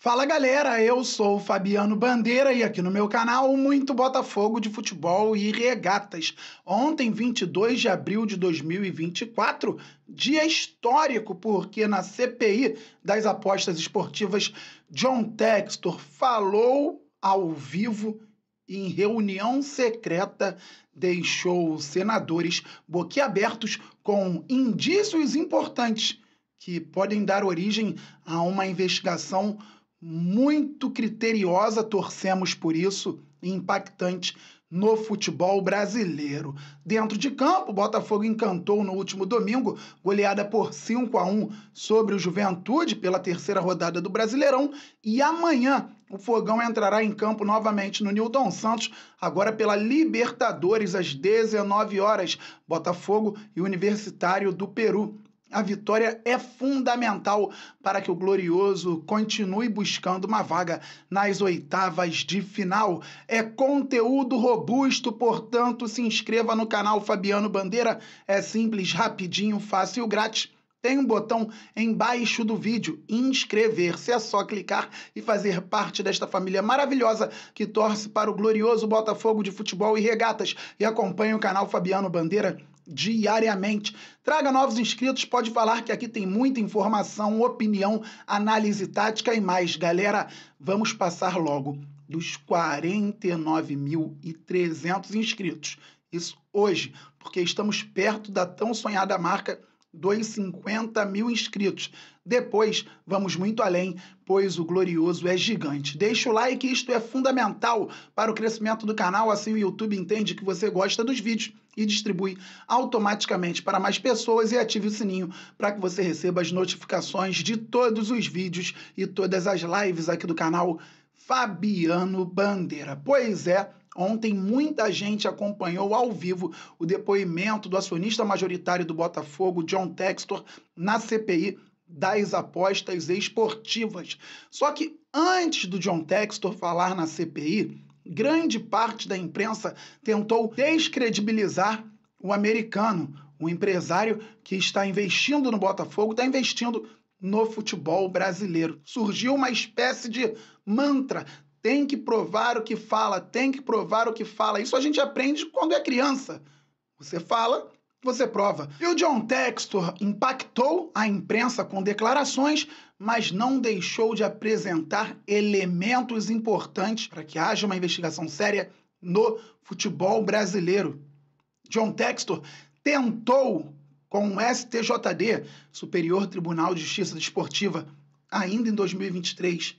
Fala galera, eu sou Fabiano Bandeira e aqui no meu canal muito Botafogo de futebol e regatas. Ontem, 22 de abril de 2024, dia histórico porque na CPI das apostas esportivas, John Textor falou ao vivo em reunião secreta, deixou os senadores boquiabertos com indícios importantes que podem dar origem a uma investigação muito criteriosa, torcemos por isso, impactante no futebol brasileiro. Dentro de campo, o Botafogo encantou no último domingo, goleada por 5 a 1 sobre o Juventude pela terceira rodada do Brasileirão, e amanhã o Fogão entrará em campo novamente no Nilton Santos, agora pela Libertadores, às 19 horas. Botafogo e Universitário do Peru. A vitória é fundamental para que o Glorioso continue buscando uma vaga nas oitavas de final. É conteúdo robusto, portanto, se inscreva no canal Fabiano Bandeira. É simples, rapidinho, fácil grátis tem um botão embaixo do vídeo, inscrever-se. É só clicar e fazer parte desta família maravilhosa que torce para o glorioso Botafogo de Futebol e Regatas e acompanha o canal Fabiano Bandeira diariamente. Traga novos inscritos, pode falar que aqui tem muita informação, opinião, análise tática e mais. Galera, vamos passar logo dos 49.300 inscritos. Isso hoje, porque estamos perto da tão sonhada marca dos 50 mil inscritos. Depois, vamos muito além, pois o Glorioso é gigante. Deixa o like, isto é fundamental para o crescimento do canal, assim o YouTube entende que você gosta dos vídeos e distribui automaticamente para mais pessoas e ative o sininho para que você receba as notificações de todos os vídeos e todas as lives aqui do canal Fabiano Bandeira. Pois é, Ontem, muita gente acompanhou ao vivo o depoimento do acionista majoritário do Botafogo, John Textor, na CPI das apostas esportivas. Só que antes do John Textor falar na CPI, grande parte da imprensa tentou descredibilizar o americano, o empresário que está investindo no Botafogo, está investindo no futebol brasileiro. Surgiu uma espécie de mantra tem que provar o que fala, tem que provar o que fala. Isso a gente aprende quando é criança. Você fala, você prova. E o John Textor impactou a imprensa com declarações, mas não deixou de apresentar elementos importantes para que haja uma investigação séria no futebol brasileiro. John Textor tentou, com o STJD, Superior Tribunal de Justiça Desportiva, ainda em 2023,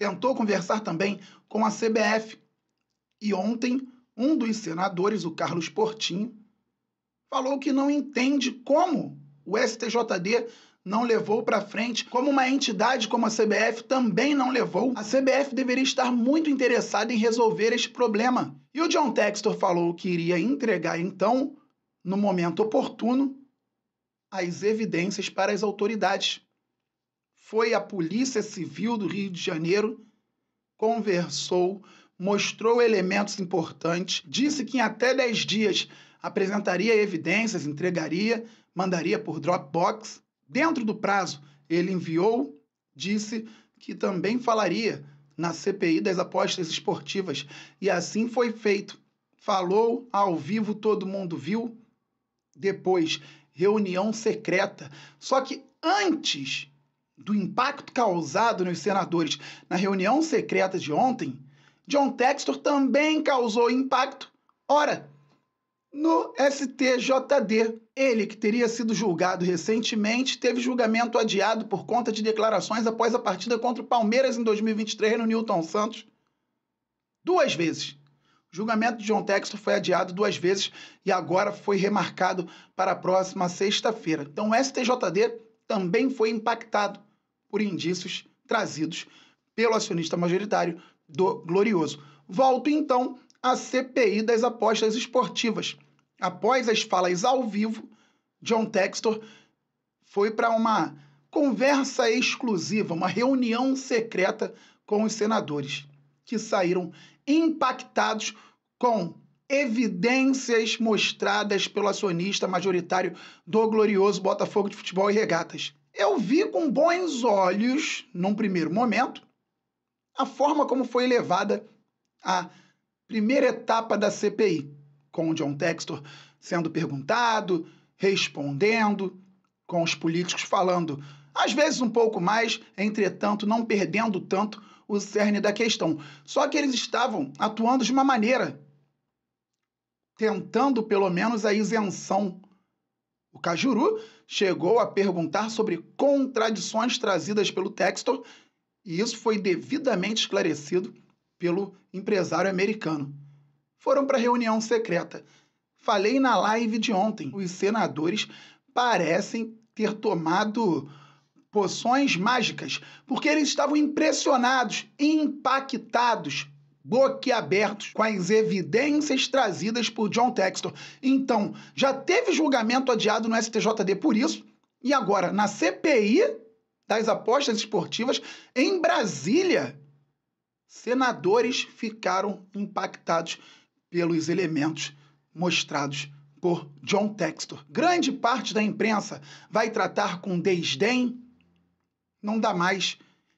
tentou conversar também com a CBF. E ontem, um dos senadores, o Carlos Portinho, falou que não entende como o STJD não levou para frente, como uma entidade como a CBF também não levou. A CBF deveria estar muito interessada em resolver este problema. E o John Textor falou que iria entregar então, no momento oportuno, as evidências para as autoridades foi à Polícia Civil do Rio de Janeiro, conversou, mostrou elementos importantes, disse que em até 10 dias apresentaria evidências, entregaria, mandaria por Dropbox. Dentro do prazo, ele enviou, disse que também falaria na CPI das apostas esportivas. E assim foi feito. Falou ao vivo, todo mundo viu. Depois, reunião secreta. Só que antes do impacto causado nos senadores na reunião secreta de ontem, John Textor também causou impacto, ora, no STJD. Ele, que teria sido julgado recentemente, teve julgamento adiado por conta de declarações após a partida contra o Palmeiras em 2023 no Newton Santos. Duas vezes. O julgamento de John Textor foi adiado duas vezes e agora foi remarcado para a próxima sexta-feira. Então o STJD também foi impactado por indícios trazidos pelo acionista majoritário do Glorioso. Volto então à CPI das apostas esportivas. Após as falas ao vivo, John Textor foi para uma conversa exclusiva, uma reunião secreta com os senadores, que saíram impactados com evidências mostradas pelo acionista majoritário do glorioso Botafogo de Futebol e Regatas. Eu vi com bons olhos, num primeiro momento, a forma como foi levada a primeira etapa da CPI, com o John Textor sendo perguntado, respondendo, com os políticos falando, às vezes um pouco mais, entretanto, não perdendo tanto o cerne da questão. Só que eles estavam atuando de uma maneira, tentando pelo menos a isenção o Cajuru chegou a perguntar sobre contradições trazidas pelo texto e isso foi devidamente esclarecido pelo empresário americano. Foram para a reunião secreta. Falei na live de ontem. Os senadores parecem ter tomado poções mágicas, porque eles estavam impressionados, impactados boquiabertos com as evidências trazidas por John Textor. Então, já teve julgamento adiado no STJD por isso, e agora na CPI das apostas esportivas em Brasília, senadores ficaram impactados pelos elementos mostrados por John Textor. Grande parte da imprensa vai tratar com desdém. Não dá mais.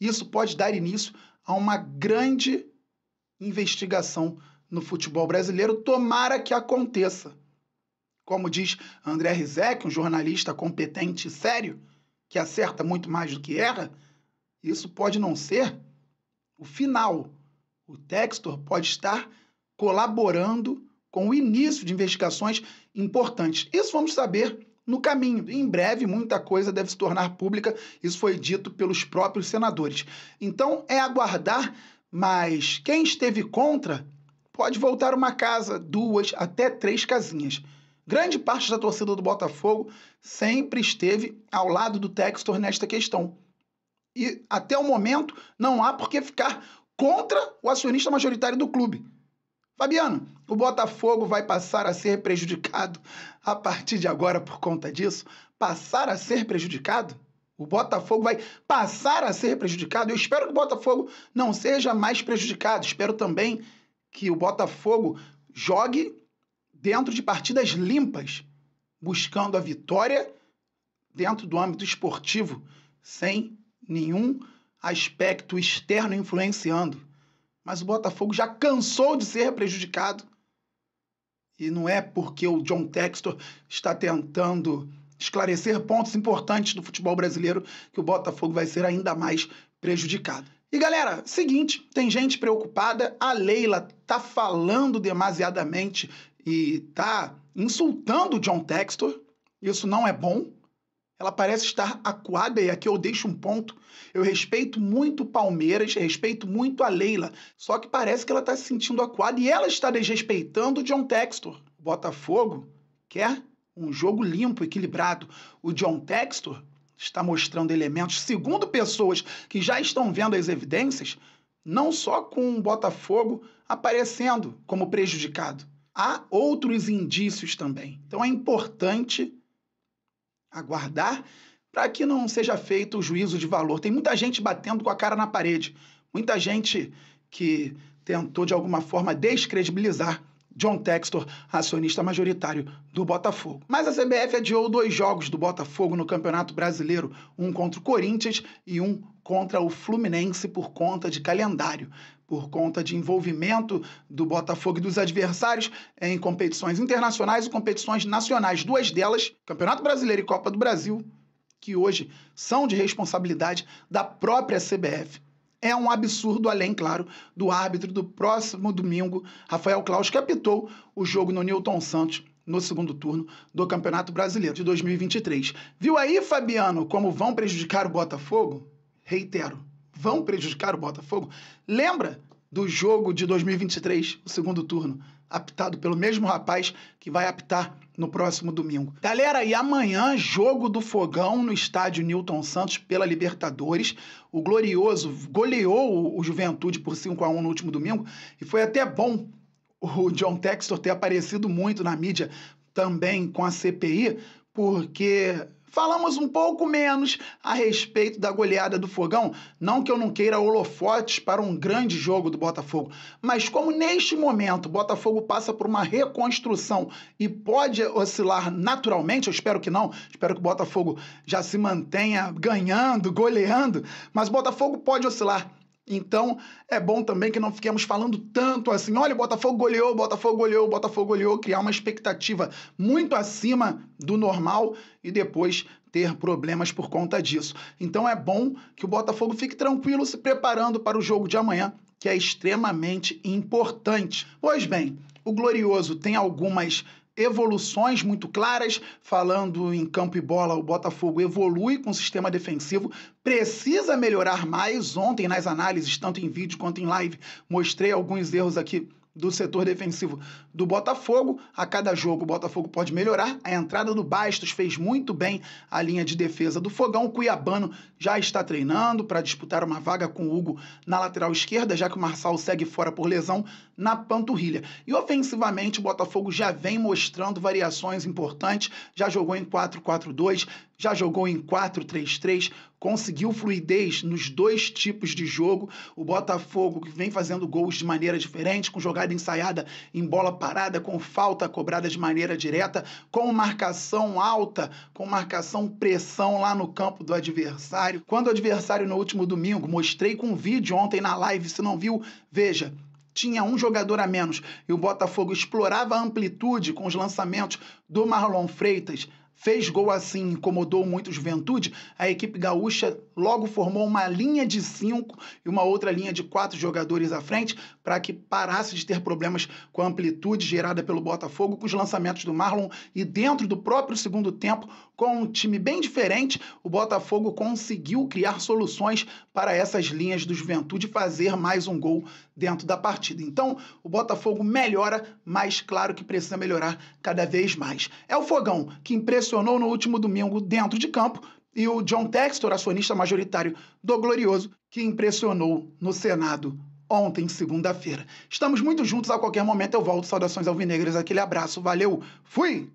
Isso pode dar início a uma grande investigação no futebol brasileiro. Tomara que aconteça. Como diz André Rizek, um jornalista competente e sério, que acerta muito mais do que erra, isso pode não ser o final. O Textor pode estar colaborando com o início de investigações importantes. Isso vamos saber no caminho. Em breve, muita coisa deve se tornar pública. Isso foi dito pelos próprios senadores. Então, é aguardar mas quem esteve contra pode voltar uma casa, duas, até três casinhas. Grande parte da torcida do Botafogo sempre esteve ao lado do Textor nesta questão. E até o momento não há por que ficar contra o acionista majoritário do clube. Fabiano, o Botafogo vai passar a ser prejudicado a partir de agora por conta disso? Passar a ser prejudicado? O Botafogo vai passar a ser prejudicado. Eu espero que o Botafogo não seja mais prejudicado. Espero também que o Botafogo jogue dentro de partidas limpas, buscando a vitória dentro do âmbito esportivo, sem nenhum aspecto externo influenciando. Mas o Botafogo já cansou de ser prejudicado. E não é porque o John Textor está tentando esclarecer pontos importantes do futebol brasileiro que o Botafogo vai ser ainda mais prejudicado. E galera, seguinte, tem gente preocupada, a Leila tá falando demasiadamente e tá insultando o John Textor. Isso não é bom. Ela parece estar acuada e aqui eu deixo um ponto. Eu respeito muito o Palmeiras, respeito muito a Leila, só que parece que ela está se sentindo acuada e ela está desrespeitando o John Textor. O Botafogo quer um jogo limpo, equilibrado. O John Textor está mostrando elementos, segundo pessoas que já estão vendo as evidências, não só com o Botafogo aparecendo como prejudicado. Há outros indícios também. Então é importante aguardar para que não seja feito o juízo de valor. Tem muita gente batendo com a cara na parede, muita gente que tentou de alguma forma descredibilizar John Textor, acionista majoritário do Botafogo. Mas a CBF adiou dois jogos do Botafogo no Campeonato Brasileiro, um contra o Corinthians e um contra o Fluminense por conta de calendário, por conta de envolvimento do Botafogo e dos adversários em competições internacionais e competições nacionais, duas delas, Campeonato Brasileiro e Copa do Brasil, que hoje são de responsabilidade da própria CBF é um absurdo, além, claro, do árbitro do próximo domingo, Rafael Claus, que apitou o jogo no Newton Santos no segundo turno do Campeonato Brasileiro de 2023. Viu aí, Fabiano, como vão prejudicar o Botafogo? Reitero, vão prejudicar o Botafogo? Lembra do jogo de 2023, o segundo turno, apitado pelo mesmo rapaz que vai apitar no próximo domingo. Galera, e amanhã, jogo do Fogão no estádio Newton Santos pela Libertadores. O Glorioso goleou o Juventude por 5 a 1 no último domingo e foi até bom o John Textor ter aparecido muito na mídia também com a CPI, porque Falamos um pouco menos a respeito da goleada do Fogão, não que eu não queira holofotes para um grande jogo do Botafogo, mas como neste momento o Botafogo passa por uma reconstrução e pode oscilar naturalmente, eu espero que não, espero que o Botafogo já se mantenha ganhando, goleando, mas o Botafogo pode oscilar então, é bom também que não fiquemos falando tanto assim, olha, o Botafogo goleou, o Botafogo goleou, o Botafogo goleou, criar uma expectativa muito acima do normal e depois ter problemas por conta disso. Então, é bom que o Botafogo fique tranquilo se preparando para o jogo de amanhã, que é extremamente importante. Pois bem, o Glorioso tem algumas evoluções muito claras, falando em campo e bola, o Botafogo evolui com o sistema defensivo, precisa melhorar mais. Ontem, nas análises, tanto em vídeo quanto em live, mostrei alguns erros aqui do setor defensivo do Botafogo. A cada jogo o Botafogo pode melhorar. A entrada do Bastos fez muito bem a linha de defesa do Fogão. O Cuiabano já está treinando para disputar uma vaga com o Hugo na lateral esquerda, já que o Marçal segue fora por lesão na panturrilha. E ofensivamente o Botafogo já vem mostrando variações importantes, já jogou em 4-4-2, já jogou em 4-3-3, conseguiu fluidez nos dois tipos de jogo. O Botafogo que vem fazendo gols de maneira diferente, com jogada ensaiada em bola parada, com falta cobrada de maneira direta, com marcação alta, com marcação pressão lá no campo do adversário. Quando o adversário no último domingo, mostrei com um vídeo ontem na live, se não viu, veja tinha um jogador a menos e o Botafogo explorava a amplitude com os lançamentos do Marlon Freitas, fez gol assim, incomodou muito o Juventude, a equipe gaúcha logo formou uma linha de cinco e uma outra linha de quatro jogadores à frente para que parasse de ter problemas com a amplitude gerada pelo Botafogo, com os lançamentos do Marlon e dentro do próprio segundo tempo com um time bem diferente, o Botafogo conseguiu criar soluções para essas linhas do Juventude fazer mais um gol dentro da partida. Então, o Botafogo melhora, mas claro que precisa melhorar cada vez mais. É o Fogão que impressionou no último domingo dentro de campo e o John Textor, acionista majoritário do Glorioso, que impressionou no Senado ontem, segunda-feira. Estamos muito juntos, a qualquer momento eu volto. Saudações alvinegras, aquele abraço, valeu, fui!